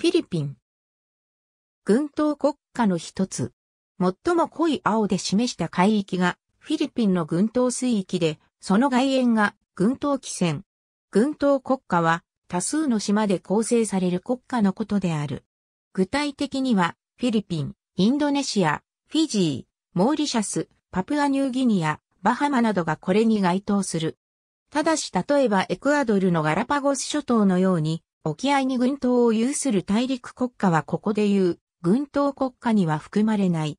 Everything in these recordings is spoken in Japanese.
フィリピン。群島国家の一つ。最も濃い青で示した海域がフィリピンの群島水域で、その外縁が群島汽船。群島国家は多数の島で構成される国家のことである。具体的には、フィリピン、インドネシア、フィジー、モーリシャス、パプアニューギニア、バハマなどがこれに該当する。ただし例えばエクアドルのガラパゴス諸島のように、沖合に群島を有する大陸国家はここで言う、群島国家には含まれない。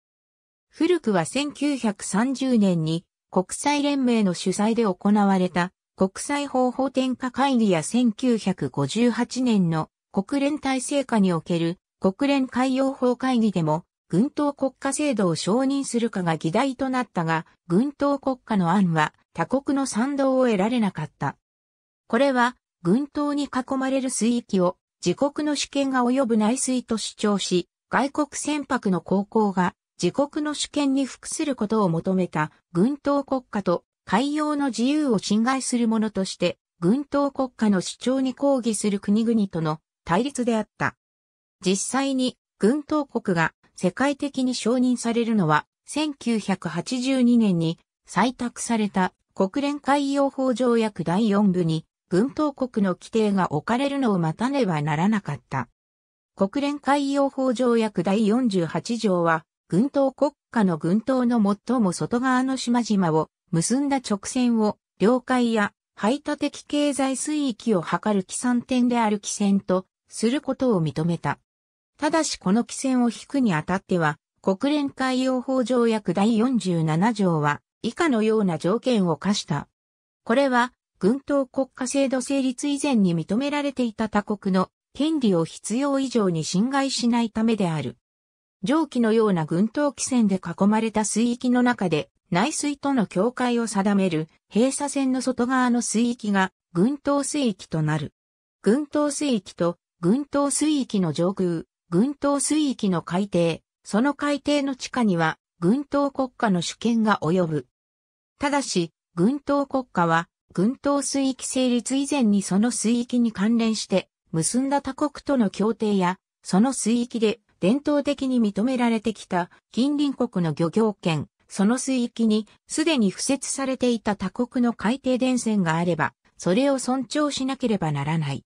古くは1930年に国際連盟の主催で行われた国際方法転化会議や1958年の国連体制下における国連海洋法会議でも軍島国家制度を承認するかが議題となったが、軍島国家の案は他国の賛同を得られなかった。これは軍島に囲まれる水域を自国の主権が及ぶ内水と主張し、外国船舶の航行が自国の主権に服することを求めた軍島国家と海洋の自由を侵害するものとして、軍島国家の主張に抗議する国々との対立であった。実際に軍島国が世界的に承認されるのは1982年に採択された国連海洋法条約第4部に軍当国の規定が置かれるのを待たねばならなかった。国連海洋法条約第48条は、軍島国家の軍島の最も外側の島々を結んだ直線を領海や排他的経済水域を測る起算点である起線とすることを認めた。ただしこの起線を引くにあたっては、国連海洋法条約第47条は以下のような条件を課した。これは軍統国家制度成立以前に認められていた他国の権利を必要以上に侵害しないためである。上記のような軍統規船で囲まれた水域の中で内水との境界を定める閉鎖線の外側の水域が軍統水域となる。軍統水域と軍統水域の上空、軍統水域の海底、その海底の地下には軍統国家の主権が及ぶ。ただし、軍統国家は群島水域成立以前にその水域に関連して結んだ他国との協定や、その水域で伝統的に認められてきた近隣国の漁業権、その水域にすでに付設されていた他国の海底電線があれば、それを尊重しなければならない。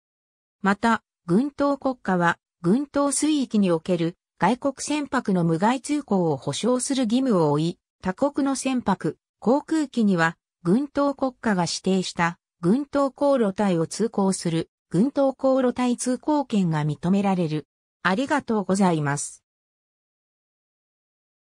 また、群島国家は、群島水域における外国船舶の無害通行を保障する義務を負い、他国の船舶、航空機には軍統国家が指定した軍統航路帯を通行する軍統航路帯通行権が認められる。ありがとうございます。